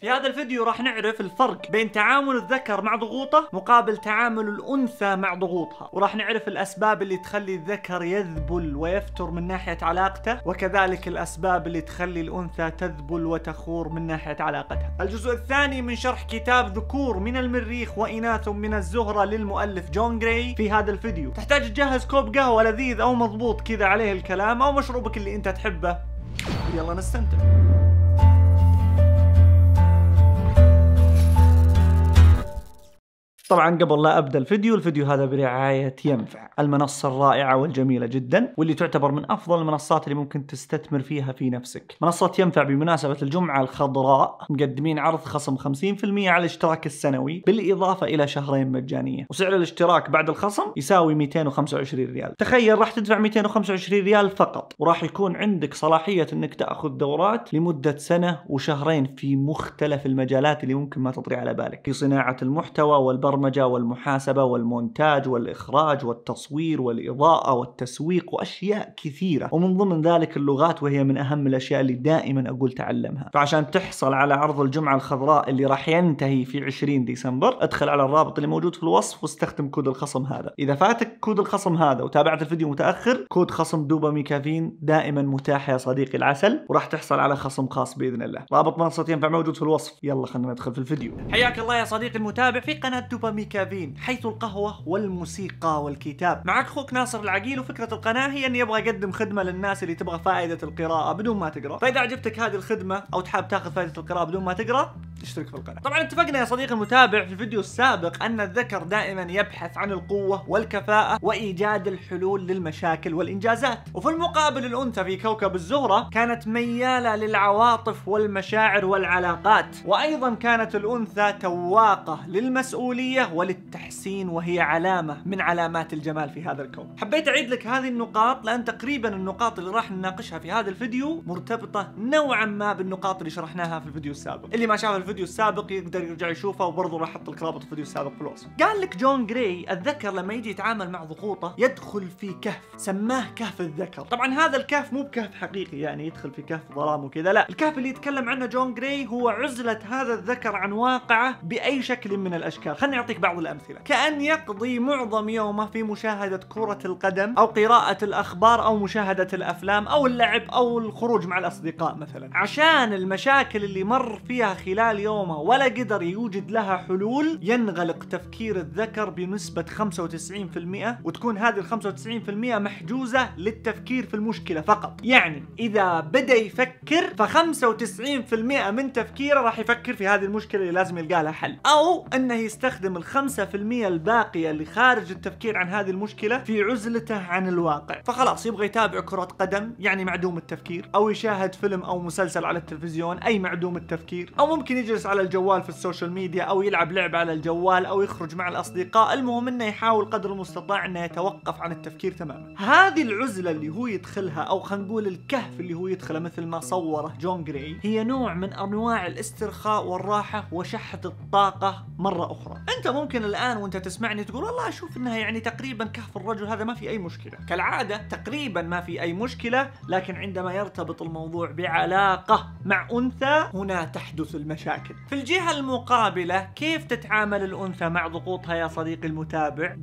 في هذا الفيديو راح نعرف الفرق بين تعامل الذكر مع ضغوطه مقابل تعامل الأنثى مع ضغوطها وراح نعرف الأسباب اللي تخلي الذكر يذبل ويفتر من ناحية علاقته وكذلك الأسباب اللي تخلي الأنثى تذبل وتخور من ناحية علاقتها الجزء الثاني من شرح كتاب ذكور من المريخ وإناث من الزهرة للمؤلف جون جراي في هذا الفيديو تحتاج تجهز كوب قهوة لذيذ أو مضبوط كذا عليه الكلام أو مشروبك اللي أنت تحبه يلا نستمتع طبعا قبل لا ابدا الفيديو الفيديو هذا برعايه ينفع المنصه الرائعه والجميله جدا واللي تعتبر من افضل المنصات اللي ممكن تستثمر فيها في نفسك منصه ينفع بمناسبه الجمعه الخضراء مقدمين عرض خصم 50% على الاشتراك السنوي بالاضافه الى شهرين مجانيه وسعر الاشتراك بعد الخصم يساوي 225 ريال تخيل راح تدفع 225 ريال فقط وراح يكون عندك صلاحيه انك تاخذ دورات لمده سنه وشهرين في مختلف المجالات اللي ممكن ما تطري على بالك في صناعه المحتوى والبرمجه البرمجه والمحاسبه والمونتاج والاخراج والتصوير والاضاءه والتسويق واشياء كثيره ومن ضمن ذلك اللغات وهي من اهم الاشياء اللي دائما اقول تعلمها فعشان تحصل على عرض الجمعه الخضراء اللي راح ينتهي في 20 ديسمبر ادخل على الرابط اللي موجود في الوصف واستخدم كود الخصم هذا اذا فاتك كود الخصم هذا وتابعت الفيديو متاخر كود خصم دوبامي كافيين دائما متاح يا صديقي العسل وراح تحصل على خصم خاص باذن الله رابط منصه ينفع موجود في الوصف يلا خلينا ندخل في الفيديو حياك الله يا صديقي المتابع في قناه دوبامي ربما كافيين حيث القهوة والموسيقى والكتاب معك أخوك ناصر العقيل وفكرة القناة هي أني أبغى أقدم خدمة للناس اللي تبغى فائدة القراءة بدون ما تقرأ فإذا عجبتك هذه الخدمة أو تحاب تاخذ فائدة القراءة بدون ما تقرأ اشترك في القناه. طبعا اتفقنا يا صديقي المتابع في الفيديو السابق ان الذكر دائما يبحث عن القوه والكفاءه وايجاد الحلول للمشاكل والانجازات، وفي المقابل الانثى في كوكب الزهره كانت مياله للعواطف والمشاعر والعلاقات، وايضا كانت الانثى تواقه للمسؤوليه وللتحسين وهي علامه من علامات الجمال في هذا الكون. حبيت اعيد لك هذه النقاط لان تقريبا النقاط اللي راح نناقشها في هذا الفيديو مرتبطه نوعا ما بالنقاط اللي شرحناها في الفيديو السابق. اللي ما شاف الفيديو السابق يقدر يرجع يشوفه وبرضه راح احط لك رابط الفيديو السابق في الوصف قال لك جون جراي الذكر لما يجي يتعامل مع ضغوطه يدخل في كهف سماه كهف الذكر طبعا هذا الكهف مو بكهف حقيقي يعني يدخل في كهف ظلام وكذا لا الكهف اللي يتكلم عنه جون جراي هو عزله هذا الذكر عن واقعه باي شكل من الاشكال خليني اعطيك بعض الامثله كان يقضي معظم يومه في مشاهده كره القدم او قراءه الاخبار او مشاهده الافلام او اللعب او الخروج مع الاصدقاء مثلا عشان المشاكل اللي مر فيها خلال اليوم ولا قدر يوجد لها حلول ينغلق تفكير الذكر بنسبة 95% وتكون هذه ال 95% محجوزة للتفكير في المشكلة فقط يعني إذا بدأ يفكر ف 95% من تفكيره راح يفكر في هذه المشكلة اللي لازم يلقى لها حل أو أنه يستخدم ال 5% الباقية اللي خارج التفكير عن هذه المشكلة في عزلته عن الواقع فخلاص يبغى يتابع كرة قدم يعني معدوم التفكير أو يشاهد فيلم أو مسلسل على التلفزيون أي معدوم التفكير أو ممكن يجلس على الجوال في السوشيال ميديا او يلعب لعبه على الجوال او يخرج مع الاصدقاء المهم انه يحاول قدر المستطاع انه يتوقف عن التفكير تماما هذه العزله اللي هو يدخلها او خلينا نقول الكهف اللي هو يدخله مثل ما صوره جون جراي هي نوع من انواع الاسترخاء والراحه وشحه الطاقه مره اخرى انت ممكن الان وانت تسمعني تقول والله اشوف انها يعني تقريبا كهف الرجل هذا ما في اي مشكله كالعاده تقريبا ما في اي مشكله لكن عندما يرتبط الموضوع بعلاقه مع انثى هنا تحدث المشاكل مشاكل في الجهة المقابلة كيف تتعامل الأنثى مع ضغوطها يا صديقي المتابع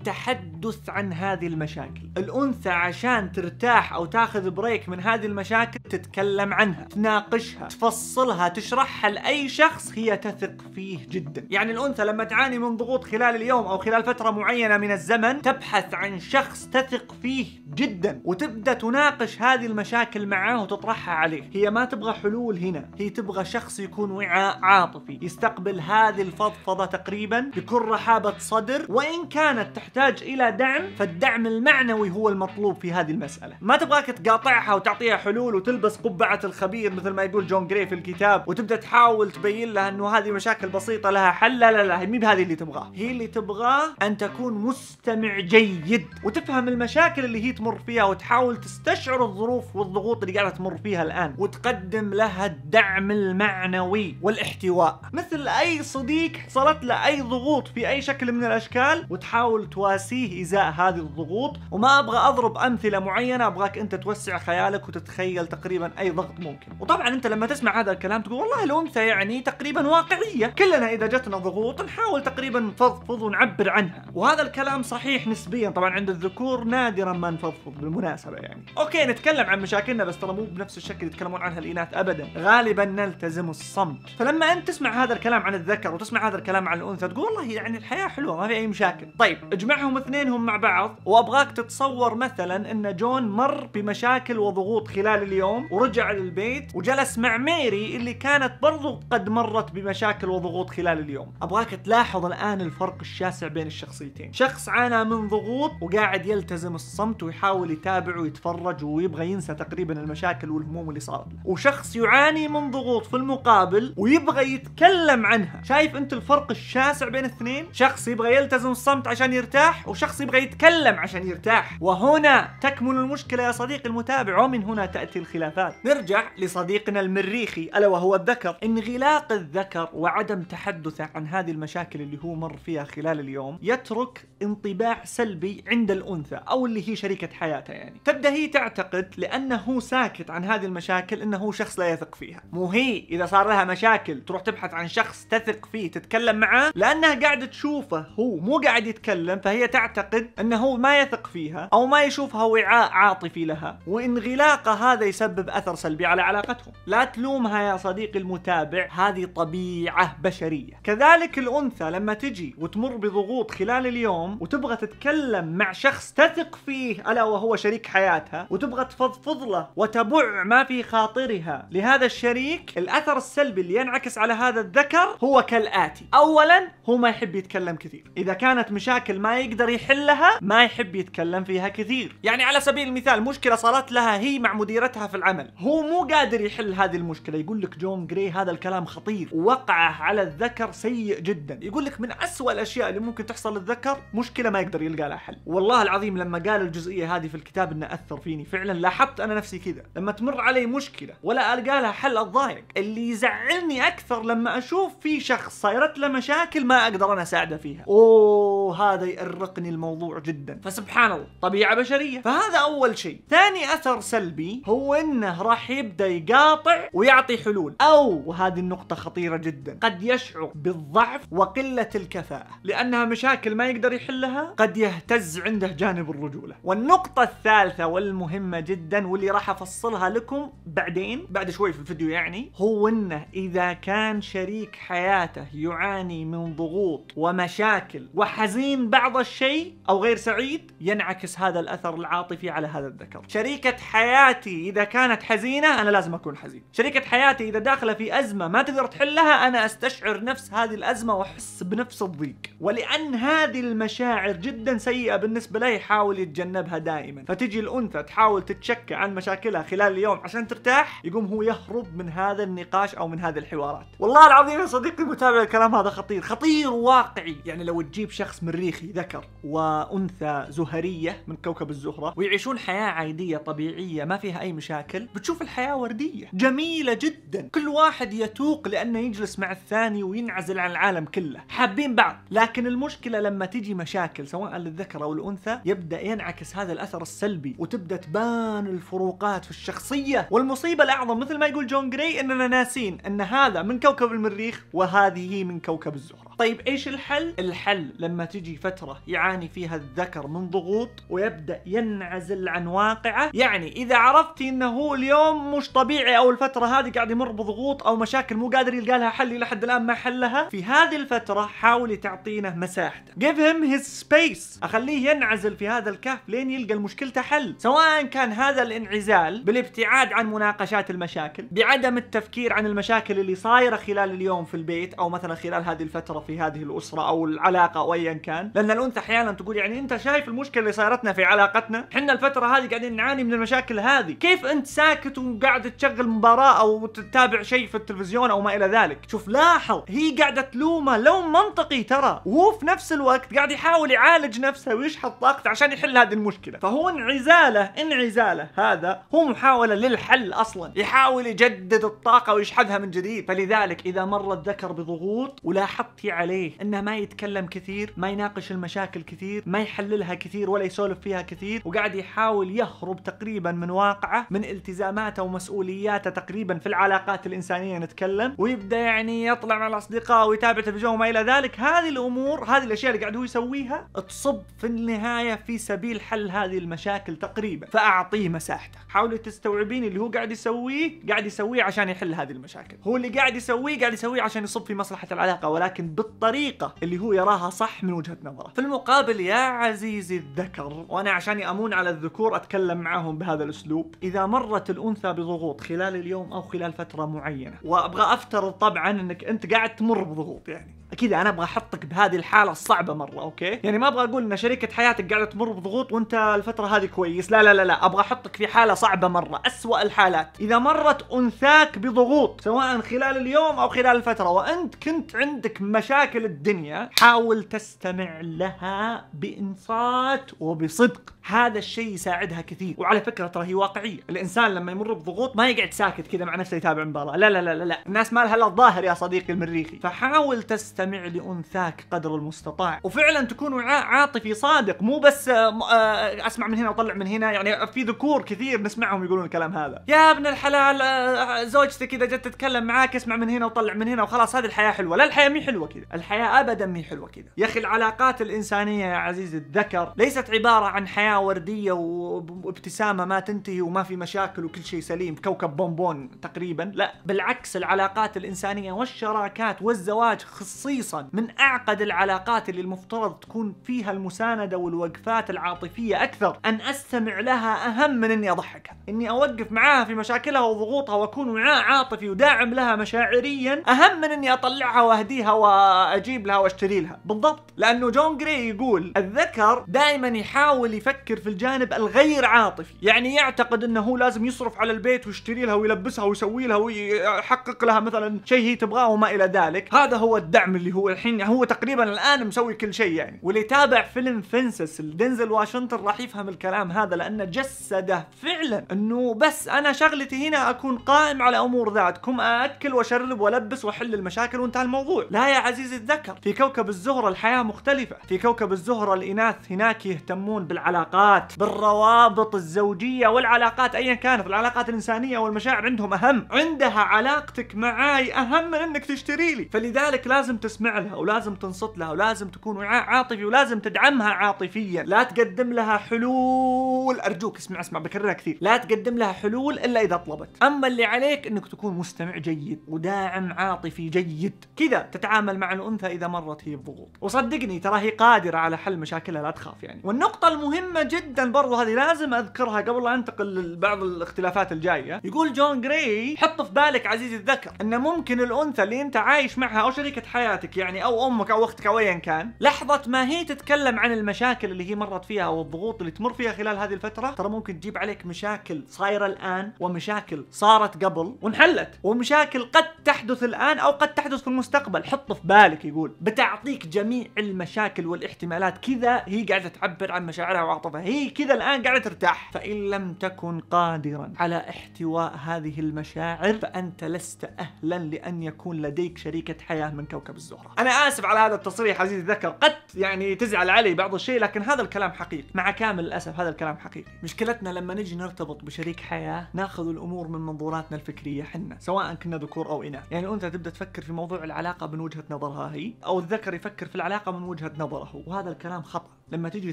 التحدث عن هذه المشاكل الأنثى عشان ترتاح أو تاخذ بريك من هذه المشاكل تتكلم عنها تناقشها تفصلها تشرحها لأي شخص هي تثق فيه جدا يعني الأنثى لما تعاني من ضغوط خلال اليوم أو خلال فترة معينة من الزمن تبحث عن شخص تثق فيه جدا وتبدأ تناقش هذه المشاكل معاه وتطرحها عليه هي ما تبغى حلول هنا هي تبغى شخص يكون وعاء عاطفي يستقبل هذه الفضفضة تقريبا بكل رحابة صدر وإن كانت تحت تحتاج الى دعم فالدعم المعنوي هو المطلوب في هذه المساله ما تبغاك تقاطعها وتعطيها حلول وتلبس قبعه الخبير مثل ما يقول جون جري في الكتاب وتبدا تحاول تبين لها انه هذه مشاكل بسيطه لها حل لا لا لا هي مي بهذه اللي تبغاه هي اللي تبغاه ان تكون مستمع جيد وتفهم المشاكل اللي هي تمر فيها وتحاول تستشعر الظروف والضغوط اللي قاعده تمر فيها الان وتقدم لها الدعم المعنوي والاحتواء مثل اي صديق حصلت له اي ضغوط في اي شكل من الاشكال وتحاول تواسيه ازاء هذه الضغوط وما ابغى اضرب امثله معينه ابغاك انت توسع خيالك وتتخيل تقريبا اي ضغط ممكن وطبعا انت لما تسمع هذا الكلام تقول والله الامثله يعني تقريبا واقعيه كلنا اذا جتنا ضغوط نحاول تقريبا نفضفض ونعبر عنها وهذا الكلام صحيح نسبيا طبعا عند الذكور نادرا ما نفضفض بالمناسبه يعني اوكي نتكلم عن مشاكلنا بس ترى مو بنفس الشكل يتكلمون عنها الاناث ابدا غالبا نلتزم الصمت فلما انت تسمع هذا الكلام عن الذكر وتسمع هذا الكلام عن الانثى تقول والله يعني الحياه حلوه ما في اي مشاكل طيب اجمعهم اثنينهم مع بعض وابغاك تتصور مثلا ان جون مر بمشاكل وضغوط خلال اليوم ورجع للبيت وجلس مع ميري اللي كانت برضو قد مرت بمشاكل وضغوط خلال اليوم ابغاك تلاحظ الان الفرق الشاسع بين الشخصيتين شخص عانى من ضغوط وقاعد يلتزم الصمت ويحاول يتابع ويتفرج ويبغى ينسى تقريبا المشاكل والهموم اللي صارت له وشخص يعاني من ضغوط في المقابل ويبغى يتكلم عنها شايف انت الفرق الشاسع بين الاثنين شخص يبغى يلتزم الصمت عشان يرتاح يرتاح وشخص يبغى يتكلم عشان يرتاح وهنا تكمن المشكلة يا صديقي المتابع ومن هنا تأتي الخلافات نرجع لصديقنا المريخي ألا وهو الذكر انغلاق الذكر وعدم تحدثه عن هذه المشاكل اللي هو مر فيها خلال اليوم يترك انطباع سلبي عند الأنثى أو اللي هي شريكة حياته يعني تبدأ هي تعتقد لأنه ساكت عن هذه المشاكل أنه شخص لا يثق فيها مو هي إذا صار لها مشاكل تروح تبحث عن شخص تثق فيه تتكلم معاه لأنها قاعدة تشوفه هو مو قاعد يتكلم فهي تعتقد أنه ما يثق فيها أو ما يشوفها وعاء عاطفي لها وانغلاقها هذا يسبب أثر سلبي على علاقتهم لا تلومها يا صديقي المتابع هذه طبيعة بشرية كذلك الأنثى لما تجي وتمر بضغوط خلال اليوم وتبغى تتكلم مع شخص تثق فيه ألا وهو شريك حياتها وتبغى تفضفض له وتبع ما في خاطرها لهذا الشريك الأثر السلبي اللي ينعكس على هذا الذكر هو كالآتي أولا هو ما يحب يتكلم كثير إذا كانت مشاكل ما يقدر يحلها ما يحب يتكلم فيها كثير يعني على سبيل المثال مشكلة صارت لها هي مع مديرتها في العمل هو مو قادر يحل هذه المشكلة يقول لك جون جراي هذا الكلام خطير وقعه على الذكر سيء جدا يقول لك من أسوأ الأشياء اللي ممكن تحصل للذكر مشكلة ما يقدر يلقى لها حل والله العظيم لما قال الجزئية هذه في الكتاب انه أثر فيني فعلا لاحظت أنا نفسي كذا لما تمر علي مشكلة ولا ألقى لها حل الضايق اللي يزعلني أكثر لما أشوف في شخص صايرت له مشاكل ما أقدر أنا أساعده فيها أوه هذا يقرب يغرقني الموضوع جدا فسبحان الله طبيعة بشرية فهذا أول شيء ثاني أثر سلبي هو أنه راح يبدأ يقاطع ويعطي حلول أو وهذه النقطة خطيرة جدا قد يشعر بالضعف وقلة الكفاءة لأنها مشاكل ما يقدر يحلها قد يهتز عنده جانب الرجولة والنقطة الثالثة والمهمة جدا واللي راح أفصلها لكم بعدين بعد شوي في الفيديو يعني هو أنه إذا كان شريك حياته يعاني من ضغوط ومشاكل وحزين بعض بعض الشيء أو غير سعيد ينعكس هذا الأثر العاطفي على هذا الذكر شريكة حياتي إذا كانت حزينة أنا لازم أكون حزين شريكة حياتي إذا داخلة في أزمة ما تقدر تحلها أنا أستشعر نفس هذه الأزمة وأحس بنفس الضيق ولأن هذه المشاعر جدا سيئة بالنسبة له يحاول يتجنبها دائما فتجي الأنثى تحاول تتشكى عن مشاكلها خلال اليوم عشان ترتاح يقوم هو يهرب من هذا النقاش أو من هذه الحوارات والله العظيم يا صديقي المتابع الكلام هذا خطير خطير واقعي يعني لو تجيب شخص مريخي ذكر وانثى زهريه من كوكب الزهره ويعيشون حياه عاديه طبيعيه ما فيها اي مشاكل بتشوف الحياه ورديه جميله جدا كل واحد يتوق لانه يجلس مع الثاني وينعزل عن العالم كله حابين بعض لكن المشكله لما تجي مشاكل سواء للذكر او الانثى يبدا ينعكس هذا الاثر السلبي وتبدا تبان الفروقات في الشخصيه والمصيبه الاعظم مثل ما يقول جون جراي اننا ناسين ان هذا من كوكب المريخ وهذه من كوكب الزهره طيب ايش الحل؟ الحل لما تجي فترة يعاني فيها الذكر من ضغوط ويبدأ ينعزل عن واقعه يعني إذا عرفتي أنه هو اليوم مش طبيعي أو الفترة هذه قاعد يمر بضغوط أو مشاكل مو قادر يلقى لها حل إلى حد الآن ما حلها في هذه الفترة حاولي تعطينه مساحته give him his space أخليه ينعزل في هذا الكهف لين يلقى المشكلة حل سواء كان هذا الانعزال بالابتعاد عن مناقشات المشاكل بعدم التفكير عن المشاكل اللي صايرة خلال اليوم في البيت أو مثلا خلال هذه الفترة في في هذه الاسره او العلاقه او ايا كان لان الانثى احيانا تقول يعني انت شايف المشكله اللي صارتنا في علاقتنا احنا الفتره هذه قاعدين نعاني من المشاكل هذه كيف انت ساكت وقاعد تشغل مباراه او تتابع شيء في التلفزيون او ما الى ذلك شوف لاحظ هي قاعده تلومه لوم منطقي ترى وهو في نفس الوقت قاعد يحاول يعالج نفسه ويشحط طاقته عشان يحل هذه المشكله فهو انعزاله انعزاله هذا هو محاوله للحل اصلا يحاول يجدد الطاقه ويشحذها من جديد فلذلك اذا مر الذكر بضغوط ولاحظتي يعني عليه انه ما يتكلم كثير ما يناقش المشاكل كثير ما يحللها كثير ولا يسولف فيها كثير وقاعد يحاول يهرب تقريبا من واقعه من التزاماته ومسؤولياته تقريبا في العلاقات الانسانيه نتكلم ويبدا يعني يطلع مع الاصدقاء ويتابع تلفزيون وما الى ذلك هذه الامور هذه الاشياء اللي قاعد هو يسويها تصب في النهايه في سبيل حل هذه المشاكل تقريبا فاعطيه مساحته حاولي تستوعبين اللي هو قاعد يسويه قاعد يسويه عشان يحل هذه المشاكل هو اللي قاعد يسويه قاعد يسويه عشان يصب في مصلحه العلاقه ولكن بط بالطريقه اللي هو يراها صح من وجهه نظره في المقابل يا عزيزي الذكر وانا عشاني امون على الذكور اتكلم معاهم بهذا الاسلوب اذا مرت الانثى بضغوط خلال اليوم او خلال فتره معينه وابغى افترض طبعا انك انت قاعد تمر بضغوط يعني كذا انا ابغى احطك بهذه الحاله الصعبه مره اوكي يعني ما ابغى اقول ان شريكه حياتك قاعده تمر بضغوط وانت الفتره هذه كويس لا لا لا لا ابغى احطك في حاله صعبه مره اسوا الحالات اذا مرت انثاك بضغوط سواء خلال اليوم او خلال الفتره وانت كنت عندك مشاكل الدنيا حاول تستمع لها بانصات وبصدق هذا الشيء يساعدها كثير وعلى فكره ترى هي واقعيه الانسان لما يمر بضغوط ما يقعد ساكت كذا مع نفسه يتابع مباراه لا لا لا لا, لا. الناس ما لها الا الظاهر يا صديقي المريخي فحاول تستمع استمع لانثاك قدر المستطاع وفعلا تكون وعاء عاطفي صادق مو بس آه، آه، اسمع من هنا واطلع من هنا يعني في ذكور كثير نسمعهم يقولون الكلام هذا يا ابن الحلال آه، زوجتك اذا جت تتكلم معاك اسمع من هنا وطلع من هنا وخلاص هذه الحياه حلوه لا الحياه مي حلوه كذا الحياه ابدا مي حلوه كذا يا اخي العلاقات الانسانيه يا عزيزي الذكر ليست عباره عن حياه ورديه وابتسامه ما تنتهي وما في مشاكل وكل شيء سليم كوكب بونبون تقريبا لا بالعكس العلاقات الانسانيه والشراكات والزواج خصيصا خصيصا من أعقد العلاقات اللي المفترض تكون فيها المساندة والوقفات العاطفية أكثر أن أستمع لها أهم من أني أضحكها أني أوقف معاها في مشاكلها وضغوطها وأكون معاها عاطفي وداعم لها مشاعريا أهم من أني أطلعها وأهديها وأجيب لها وأشتري لها بالضبط لأنه جون جري يقول الذكر دائما يحاول يفكر في الجانب الغير عاطفي يعني يعتقد أنه هو لازم يصرف على البيت ويشتري لها ويلبسها ويسوي لها ويحقق لها مثلا شيء هي تبغاه وما إلى ذلك هذا هو الدعم اللي هو الحين يعني هو تقريبا الان مسوي كل شيء يعني واللي تابع فيلم فنسس لدنزل واشنطن راح يفهم الكلام هذا لانه جسده فعلا انه بس انا شغلتي هنا اكون قائم على امور ذاتكم اكل واشرب والبس واحل المشاكل وانتهى الموضوع لا يا عزيزي الذكر في كوكب الزهره الحياه مختلفه في كوكب الزهره الاناث هناك يهتمون بالعلاقات بالروابط الزوجيه والعلاقات ايا كانت العلاقات الانسانيه والمشاعر عندهم اهم عندها علاقتك معاي اهم من انك تشتري لي فلذلك لازم تس تسمع لها ولازم تنصت لها ولازم تكون وعاء عاطفي ولازم تدعمها عاطفيا لا تقدم لها حلول ارجوك اسمع اسمع بكررها كثير لا تقدم لها حلول الا اذا طلبت اما اللي عليك انك تكون مستمع جيد وداعم عاطفي جيد كذا تتعامل مع الانثى اذا مرت هي بضغوط وصدقني ترى هي قادره على حل مشاكلها لا تخاف يعني والنقطه المهمه جدا برضو هذه لازم اذكرها قبل لا انتقل لبعض الاختلافات الجايه يقول جون جراي حط في بالك عزيزي الذكر ان ممكن الانثى اللي انت عايش معها او شريكه حياتك حياتك يعني او امك او اختك او ايا كان لحظه ما هي تتكلم عن المشاكل اللي هي مرت فيها او الضغوط اللي تمر فيها خلال هذه الفتره ترى ممكن تجيب عليك مشاكل صايره الان ومشاكل صارت قبل وانحلت ومشاكل قد تحدث الان او قد تحدث في المستقبل حط في بالك يقول بتعطيك جميع المشاكل والاحتمالات كذا هي قاعده تعبر عن مشاعرها وعاطفها هي كذا الان قاعده ترتاح فان لم تكن قادرا على احتواء هذه المشاعر فانت لست اهلا لان يكون لديك شريكه حياه من كوكب الزهر الزهرة أنا آسف على هذا التصريح عزيزي ذكر قد يعني تزعل علي بعض الشيء لكن هذا الكلام حقيقي مع كامل الأسف هذا الكلام حقيقي مشكلتنا لما نجي نرتبط بشريك حياة ناخذ الأمور من منظوراتنا الفكرية حنا سواء كنا ذكور أو إناث يعني الأنثى تبدأ تفكر في موضوع العلاقة من وجهة نظرها هي أو الذكر يفكر في العلاقة من وجهة نظره وهذا الكلام خطأ لما تجي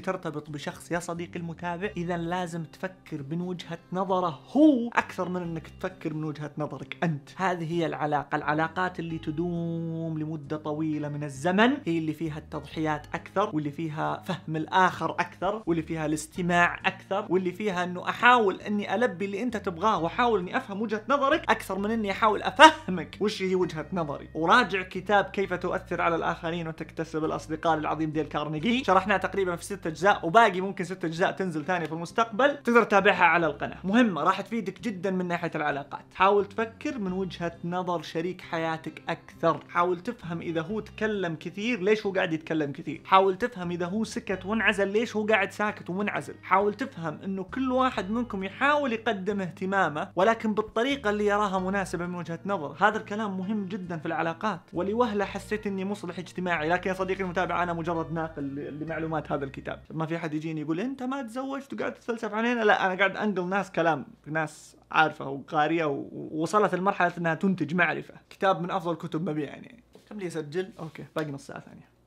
ترتبط بشخص يا صديقي المتابع اذا لازم تفكر من وجهه نظره هو اكثر من انك تفكر من وجهه نظرك انت هذه هي العلاقه العلاقات اللي تدوم لمده طويله من الزمن هي اللي فيها التضحيات اكثر واللي فيها فهم الاخر اكثر واللي فيها الاستماع اكثر واللي فيها انه احاول اني البي اللي انت تبغاه واحاول اني افهم وجهه نظرك اكثر من اني احاول افهمك وش هي وجهه نظري وراجع كتاب كيف تؤثر على الاخرين وتكتسب الاصدقاء العظيم ديل كارنيجي شرحناه تقريبا تقريبا في ست اجزاء وباقي ممكن ست اجزاء تنزل ثانيه في المستقبل تقدر تتابعها على القناه مهمه راح تفيدك جدا من ناحيه العلاقات حاول تفكر من وجهه نظر شريك حياتك اكثر حاول تفهم اذا هو تكلم كثير ليش هو قاعد يتكلم كثير حاول تفهم اذا هو سكت وانعزل ليش هو قاعد ساكت ومنعزل حاول تفهم انه كل واحد منكم يحاول يقدم اهتمامه ولكن بالطريقه اللي يراها مناسبه من وجهه نظر هذا الكلام مهم جدا في العلاقات ولوهله حسيت اني مصلح اجتماعي لكن يا صديقي المتابع انا مجرد ناقل لمعلومات هذا هذا الكتاب ما في حد يجيني يقول انت ما تزوجت وقاعد تتفلسف علينا لا انا قاعد انقل ناس كلام ناس عارفه وقاريه ووصلت لمرحله انها تنتج معرفه كتاب من افضل كتب مبيعا يعني كم لي اسجل اوكي باقي نص ساعه ثانيه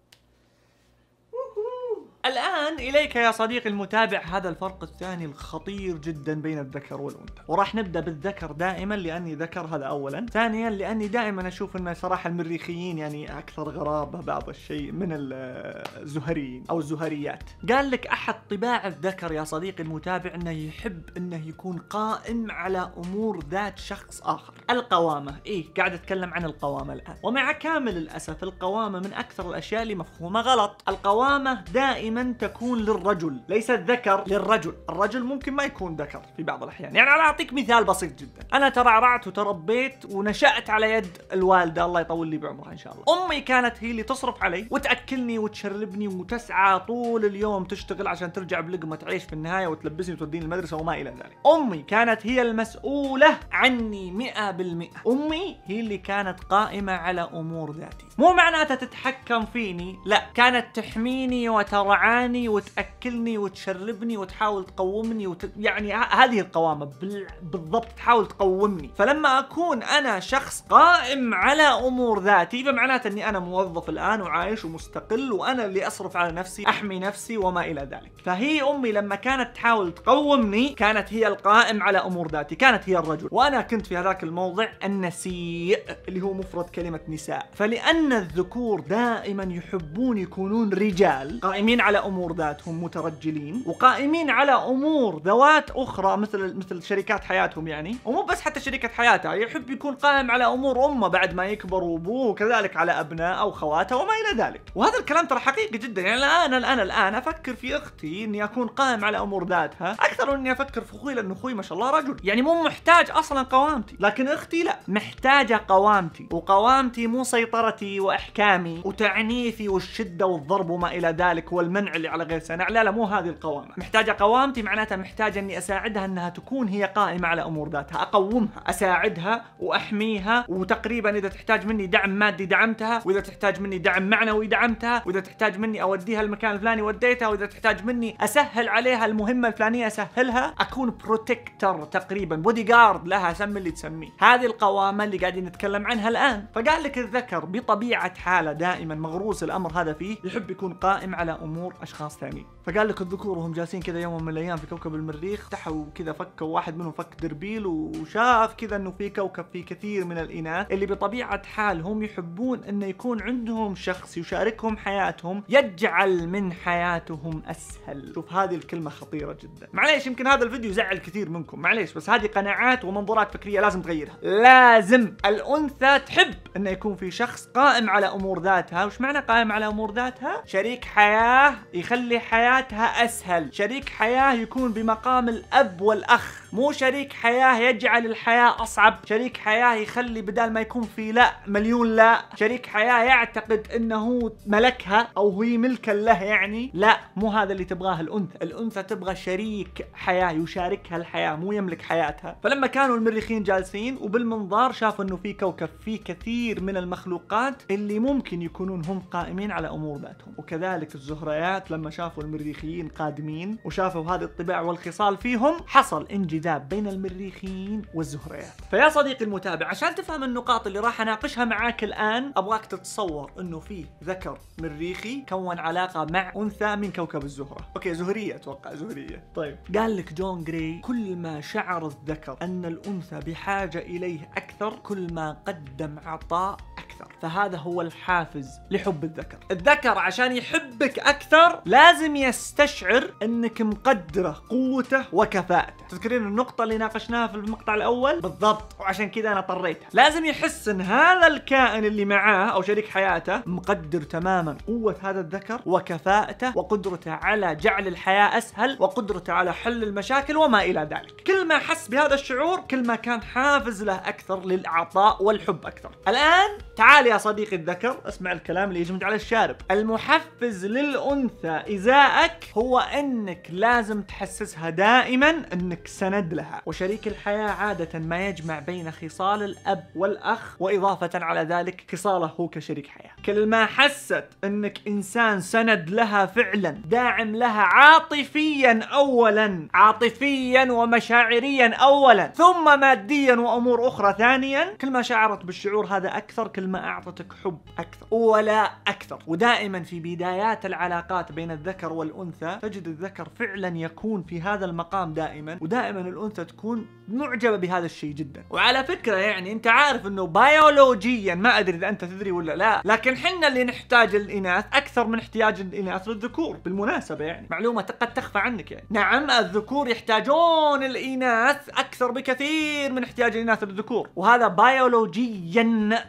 الآن إليك يا صديقي المتابع هذا الفرق الثاني الخطير جدا بين الذكر والأنثى وراح نبدأ بالذكر دائما لأني ذكر هذا أولا ثانيا لأني دائما أشوف أن صراحة المريخيين يعني أكثر غرابة بعض الشيء من الزهريين أو الزهريات قال لك أحد طباع الذكر يا صديقي المتابع أنه يحب أنه يكون قائم على أمور ذات شخص آخر القوامة إيه قاعد أتكلم عن القوامة الآن ومع كامل الأسف القوامة من أكثر الأشياء اللي مفهومة غلط القوامة دائما دائما تكون للرجل ليست ذكر للرجل الرجل ممكن ما يكون ذكر في بعض الأحيان يعني أنا أعطيك مثال بسيط جدا أنا ترعرعت وتربيت ونشأت على يد الوالدة الله يطول لي بعمرها إن شاء الله أمي كانت هي اللي تصرف علي وتأكلني وتشربني وتسعى طول اليوم تشتغل عشان ترجع بلقمة عيش في النهاية وتلبسني وتوديني المدرسة وما إلى ذلك أمي كانت هي المسؤولة عني 100% أمي هي اللي كانت قائمة على أمور ذاتي مو معناتها تتحكم فيني لا كانت تحميني وترعى تعاني وتاكلني وتشربني وتحاول تقومني وت... يعني هذه القوامه بال... بالضبط تحاول تقومني فلما اكون انا شخص قائم على امور ذاتي فمعناته اني انا موظف الان وعايش ومستقل وانا اللي اصرف على نفسي احمي نفسي وما الى ذلك فهي امي لما كانت تحاول تقومني كانت هي القائم على امور ذاتي كانت هي الرجل وانا كنت في هذاك الموضع النسيء اللي هو مفرد كلمه نساء فلان الذكور دائما يحبون يكونون رجال قائمين على على امور ذاتهم مترجلين وقائمين على امور ذوات اخرى مثل مثل شركات حياتهم يعني ومو بس حتى شركه حياته يحب يكون قائم على امور امه بعد ما يكبر وابوه وكذلك على ابنائه خواته وما الى ذلك وهذا الكلام ترى حقيقي جدا يعني الان الان الان افكر في اختي اني اكون قائم على امور ذاتها اكثر من اني افكر في اخوي لان اخوي ما شاء الله رجل يعني مو محتاج اصلا قوامتي لكن اختي لا محتاجه قوامتي وقوامتي مو سيطرتي واحكامي وتعنيفي والشده والضرب وما الى ذلك والمن المنع اللي على غير سنع لا لا مو هذه القوامة محتاجة قوامتي معناتها محتاجة أني أساعدها أنها تكون هي قائمة على أمور ذاتها أقومها أساعدها وأحميها وتقريبا إذا تحتاج مني دعم مادي دعمتها وإذا تحتاج مني دعم معنوي دعمتها وإذا تحتاج مني أوديها المكان الفلاني وديتها وإذا تحتاج مني أسهل عليها المهمة الفلانية أسهلها أكون بروتكتر تقريبا بودي جارد لها سمي اللي تسميه هذه القوامة اللي قاعدين نتكلم عنها الآن فقال لك الذكر بطبيعة حاله دائما مغروس الأمر هذا فيه يحب يكون قائم على أمور ذكور اشخاص ثانيين فقال لك الذكور وهم جالسين كذا يوم من الايام في كوكب المريخ فتحوا كذا فكوا واحد منهم فك دربيل وشاف كذا انه في كوكب فيه كثير من الاناث اللي بطبيعه حالهم يحبون انه يكون عندهم شخص يشاركهم حياتهم يجعل من حياتهم اسهل شوف هذه الكلمه خطيره جدا معليش يمكن هذا الفيديو زعل كثير منكم معليش بس هذه قناعات ومنظورات فكريه لازم تغيرها لازم الانثى تحب انه يكون في شخص قائم على امور ذاتها وش معنى قائم على امور ذاتها شريك حياه يخلي حياتها أسهل شريك حياة يكون بمقام الأب والأخ مو شريك حياة يجعل الحياة أصعب شريك حياة يخلي بدال ما يكون في لا مليون لا شريك حياة يعتقد أنه ملكها أو هي ملكا له يعني لا مو هذا اللي تبغاه الأنثى الأنثى تبغى شريك حياة يشاركها الحياة مو يملك حياتها فلما كانوا المريخين جالسين وبالمنظار شافوا أنه في كوكب فيه كثير من المخلوقات اللي ممكن يكونون هم قائمين على أمور ذاتهم وكذلك الزهريات لما شافوا المريخيين قادمين وشافوا هذا الطباع والخصال فيهم حصل انجذاب الجذاب بين المريخيين والزهريات فيا صديقي المتابع عشان تفهم النقاط اللي راح اناقشها معاك الان ابغاك تتصور انه في ذكر مريخي كون علاقه مع انثى من كوكب الزهره اوكي زهريه اتوقع زهريه طيب قال لك جون جري كل ما شعر الذكر ان الانثى بحاجه اليه اكثر كل ما قدم عطاء اكثر فهذا هو الحافز لحب الذكر الذكر عشان يحبك اكثر لازم يستشعر انك مقدره قوته وكفاءته تذكرين النقطة اللي ناقشناها في المقطع الأول بالضبط وعشان كذا أنا طريتها لازم يحس أن هذا الكائن اللي معاه أو شريك حياته مقدر تماما قوة هذا الذكر وكفاءته وقدرته على جعل الحياة أسهل وقدرته على حل المشاكل وما إلى ذلك كل ما حس بهذا الشعور كل ما كان حافز له أكثر للعطاء والحب أكثر الآن تعال يا صديقي الذكر اسمع الكلام اللي يجمد على الشارب المحفز للأنثى إزاءك هو أنك لازم تحسسها دائما أنك سند لها وشريك الحياة عادة ما يجمع بين خصال الأب والأخ وإضافة على ذلك خصاله هو كشريك حياة كل ما حست أنك إنسان سند لها فعلا داعم لها عاطفيا أولا عاطفيا ومشاعريا أولا ثم ماديا وأمور أخرى ثانيا كل ما شعرت بالشعور هذا أكثر كل ما أعطتك حب أكثر ولا أكثر ودائما في بدايات العلاقات بين الذكر والأنثى تجد الذكر فعلا يكون في هذا المقام دائما ودائما الانثى تكون معجبه بهذا الشيء جدا وعلى فكره يعني انت عارف انه بيولوجيا ما ادري اذا انت تدري ولا لا لكن حنا اللي نحتاج الاناث اكثر من احتياج الاناث للذكور بالمناسبه يعني معلومه قد تخفى عنك يعني نعم الذكور يحتاجون الاناث اكثر بكثير من احتياج الاناث للذكور وهذا بيولوجيا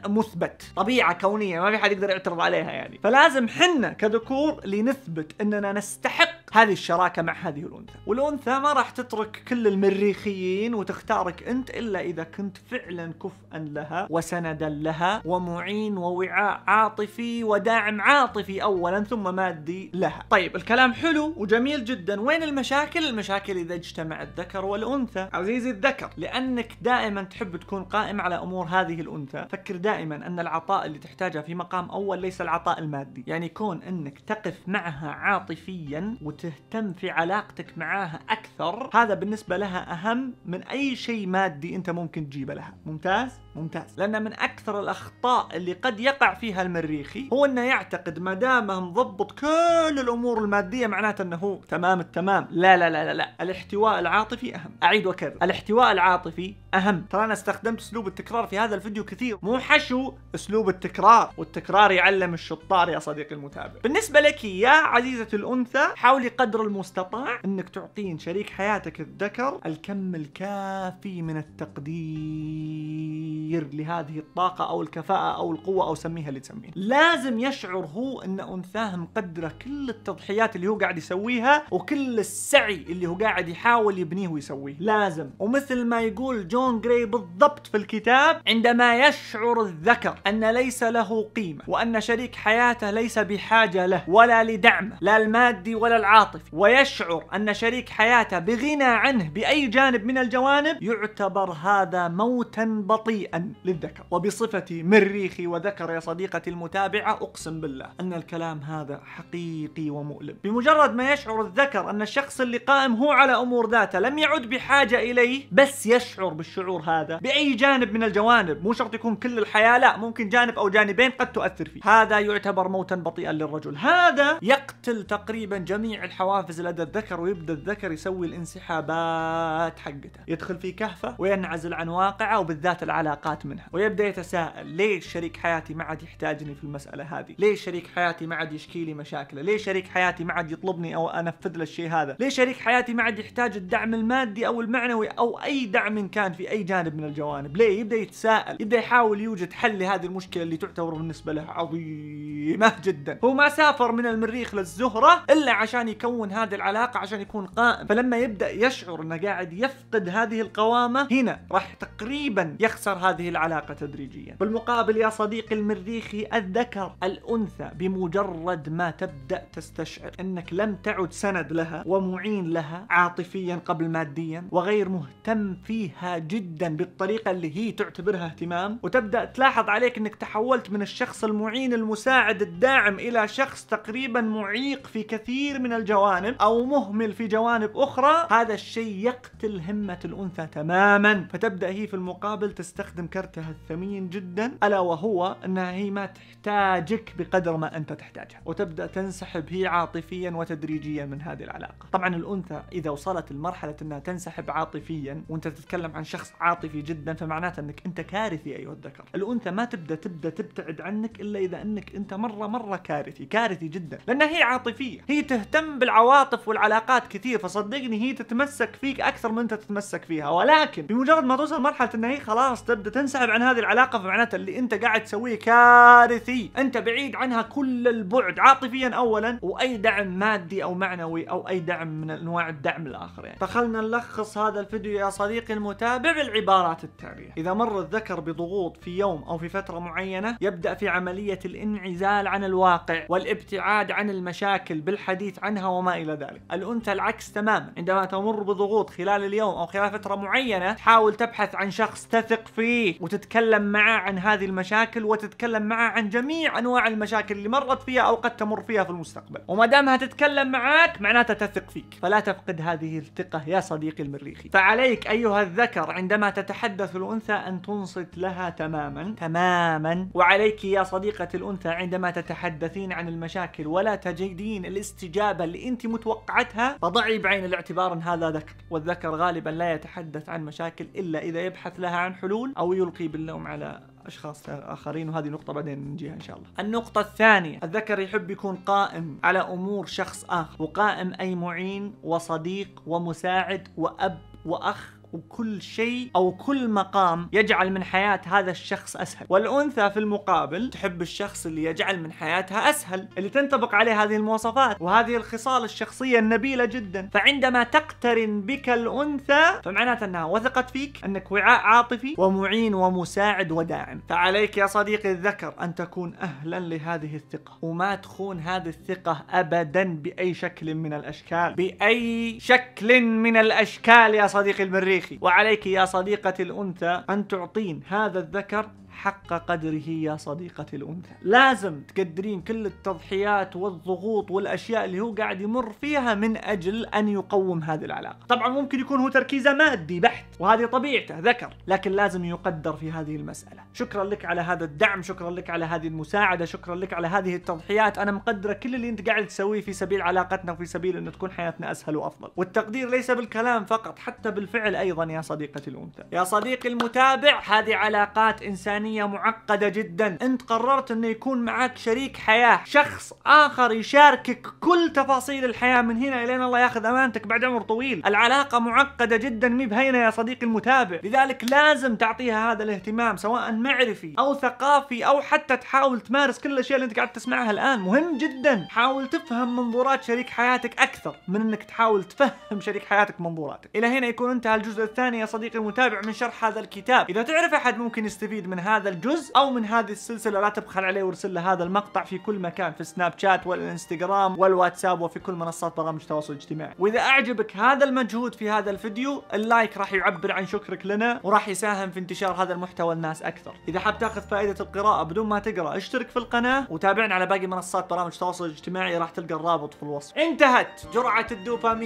مثبت طبيعه كونيه ما في حد يقدر يعترض عليها يعني فلازم حنا كذكور لنثبت اننا نستحق هذه الشراكه مع هذه الانثى والانثى ما راح تترك كل المريخيين وتختارك انت الا اذا كنت فعلا كفءا لها وسندا لها ومعين ووعاء عاطفي وداعم عاطفي اولا ثم مادي لها طيب الكلام حلو وجميل جدا وين المشاكل المشاكل اذا اجتمع الذكر والانثى عزيزي الذكر لانك دائما تحب تكون قائم على امور هذه الانثى فكر دائما ان العطاء اللي تحتاجه في مقام اول ليس العطاء المادي يعني كون انك تقف معها عاطفيا وت تهتم في علاقتك معاها أكثر هذا بالنسبة لها أهم من أي شيء مادي أنت ممكن تجيبه لها ممتاز؟ ممتاز لأن من أكثر الأخطاء اللي قد يقع فيها المريخي هو أنه يعتقد ما دامه مضبط كل الأمور المادية معناته أنه هو تمام التمام لا لا لا لا, لا. الاحتواء العاطفي أهم أعيد وأكرر الاحتواء العاطفي أهم ترى أنا استخدمت أسلوب التكرار في هذا الفيديو كثير مو حشو أسلوب التكرار والتكرار يعلم الشطار يا صديقي المتابع بالنسبة لك يا عزيزة الأنثى حاولي بقدر المستطاع انك تعطين شريك حياتك الذكر الكم الكافي من التقدير لهذه الطاقة او الكفاءة او القوة او سميها اللي تسميه لازم يشعر هو ان انثاه مقدرة كل التضحيات اللي هو قاعد يسويها وكل السعي اللي هو قاعد يحاول يبنيه ويسويه لازم ومثل ما يقول جون جراي بالضبط في الكتاب عندما يشعر الذكر ان ليس له قيمة وان شريك حياته ليس بحاجة له ولا لدعمه لا المادي ولا العاطفي العاطفي ويشعر أن شريك حياته بغنى عنه بأي جانب من الجوانب يعتبر هذا موتا بطيئا للذكر وبصفتي مريخي وذكر يا صديقتي المتابعة أقسم بالله أن الكلام هذا حقيقي ومؤلم بمجرد ما يشعر الذكر أن الشخص اللي قائم هو على أمور ذاته لم يعد بحاجة إليه بس يشعر بالشعور هذا بأي جانب من الجوانب مو شرط يكون كل الحياة لا ممكن جانب أو جانبين قد تؤثر فيه هذا يعتبر موتا بطيئا للرجل هذا يقتل تقريبا جميع الحوافز لدى الذكر ويبدا الذكر يسوي الانسحابات حقته يدخل في كهفه وينعزل عن واقعه وبالذات العلاقات منها ويبدا يتساءل ليش شريك حياتي ما عاد يحتاجني في المساله هذه ليش شريك حياتي ما عاد يشكي لي مشاكله ليش شريك حياتي ما عاد يطلبني او انفذ له الشيء هذا ليش شريك حياتي ما عاد يحتاج الدعم المادي او المعنوي او اي دعم كان في اي جانب من الجوانب ليه يبدا يتساءل يبدا يحاول يوجد حل لهذه المشكله اللي تعتبر بالنسبه له عظيمه جدا هو ما سافر من المريخ للزهره الا عشان يكون هذه العلاقه عشان يكون قائم فلما يبدا يشعر انه قاعد يفقد هذه القوامه هنا راح تقريبا يخسر هذه العلاقه تدريجيا بالمقابل يا صديقي المريخي الذكر الانثى بمجرد ما تبدا تستشعر انك لم تعد سند لها ومعين لها عاطفيا قبل ماديا وغير مهتم فيها جدا بالطريقه اللي هي تعتبرها اهتمام وتبدا تلاحظ عليك انك تحولت من الشخص المعين المساعد الداعم الى شخص تقريبا معيق في كثير من الجوانب او مهمل في جوانب اخرى هذا الشيء يقتل همه الانثى تماما فتبدا هي في المقابل تستخدم كرتها الثمين جدا الا وهو انها هي ما تحتاجك بقدر ما انت تحتاجها وتبدا تنسحب هي عاطفيا وتدريجيا من هذه العلاقه طبعا الانثى اذا وصلت لمرحله انها تنسحب عاطفيا وانت تتكلم عن شخص عاطفي جدا فمعناته انك انت كارثي ايها الذكر الانثى ما تبدا تبدا تبتعد عنك الا اذا انك انت مره مره كارثي كارثي جدا لان هي عاطفيه هي تهتم بالعواطف والعلاقات كثير فصدقني هي تتمسك فيك اكثر من انت تتمسك فيها ولكن بمجرد ما توصل مرحله ان هي خلاص تبدا تنسحب عن هذه العلاقه فمعناتها اللي انت قاعد تسويه كارثي انت بعيد عنها كل البعد عاطفيا اولا واي دعم مادي او معنوي او اي دعم من انواع الدعم الاخر يعني فخلنا نلخص هذا الفيديو يا صديقي المتابع بالعبارات التاليه اذا مر الذكر بضغوط في يوم او في فتره معينه يبدا في عمليه الانعزال عن الواقع والابتعاد عن المشاكل بالحديث عنها منها وما إلى ذلك الأنثى العكس تماما عندما تمر بضغوط خلال اليوم أو خلال فترة معينة تحاول تبحث عن شخص تثق فيه وتتكلم معه عن هذه المشاكل وتتكلم معه عن جميع أنواع المشاكل اللي مرت فيها أو قد تمر فيها في المستقبل وما دامها تتكلم معك معناتها تثق فيك فلا تفقد هذه الثقة يا صديقي المريخي فعليك أيها الذكر عندما تتحدث الأنثى أن تنصت لها تماما تماما وعليك يا صديقة الأنثى عندما تتحدثين عن المشاكل ولا تجدين الاستجابة اللي انت متوقعتها فضعي بعين الاعتبار ان هذا ذكر والذكر غالبا لا يتحدث عن مشاكل الا اذا يبحث لها عن حلول او يلقي باللوم على اشخاص اخرين وهذه نقطة بعدين نجيها ان شاء الله. النقطة الثانية الذكر يحب يكون قائم على امور شخص اخر وقائم اي معين وصديق ومساعد واب واخ وكل شيء او كل مقام يجعل من حياه هذا الشخص اسهل والانثى في المقابل تحب الشخص اللي يجعل من حياتها اسهل اللي تنطبق عليه هذه المواصفات وهذه الخصال الشخصيه النبيله جدا فعندما تقترن بك الانثى فمعناته انها وثقت فيك انك وعاء عاطفي ومعين ومساعد وداعم فعليك يا صديقي الذكر ان تكون اهلا لهذه الثقه وما تخون هذه الثقه ابدا باي شكل من الاشكال باي شكل من الاشكال يا صديقي المريخ شيخي وعليك يا صديقتي الأنثى أن تعطين هذا الذكر حق قدره يا صديقتي الأنثى لازم تقدرين كل التضحيات والضغوط والأشياء اللي هو قاعد يمر فيها من أجل أن يقوم هذه العلاقة طبعا ممكن يكون هو تركيزه مادي بحت وهذه طبيعته ذكر لكن لازم يقدر في هذه المسألة شكرا لك على هذا الدعم شكرا لك على هذه المساعدة شكرا لك على هذه التضحيات أنا مقدرة كل اللي أنت قاعد تسويه في سبيل علاقتنا وفي سبيل أن تكون حياتنا أسهل وأفضل والتقدير ليس بالكلام فقط حتى بالفعل أيضا يا صديقتي الأنثى يا صديقي المتابع هذه علاقات إنسانية ثانية معقدة جدا انت قررت انه يكون معك شريك حياة شخص اخر يشاركك كل تفاصيل الحياة من هنا الين الله ياخذ امانتك بعد عمر طويل العلاقة معقدة جدا مي بهينة يا صديقي المتابع لذلك لازم تعطيها هذا الاهتمام سواء معرفي او ثقافي او حتى تحاول تمارس كل الاشياء اللي انت قاعد تسمعها الان مهم جدا حاول تفهم منظورات شريك حياتك اكثر من انك تحاول تفهم شريك حياتك منظوراتك الى هنا يكون انتهى الجزء الثاني يا صديقي المتابع من شرح هذا الكتاب اذا تعرف احد ممكن يستفيد من هذا هذا الجزء او من هذه السلسله لا تبخل عليه وارسل له هذا المقطع في كل مكان في سناب شات والانستغرام والواتساب وفي كل منصات برامج التواصل الاجتماعي واذا اعجبك هذا المجهود في هذا الفيديو اللايك راح يعبر عن شكرك لنا وراح يساهم في انتشار هذا المحتوى للناس اكثر اذا حاب تاخذ فائده القراءه بدون ما تقرا اشترك في القناه وتابعنا على باقي منصات برامج التواصل الاجتماعي راح تلقى الرابط في الوصف انتهت جرعه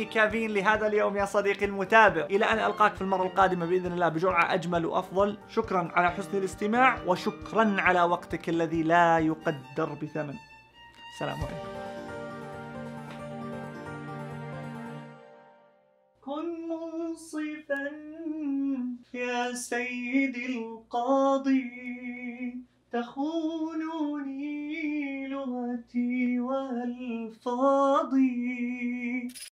كافين لهذا اليوم يا صديقي المتابع الى ان القاك في المره القادمه باذن الله بجرعه اجمل وافضل شكرا على حسن الاستماع الاستماع وشكرا على وقتك الذي لا يقدر بثمن سلام عليكم كن منصفا يا سيدي القاضي تخونني لغتي والفاضي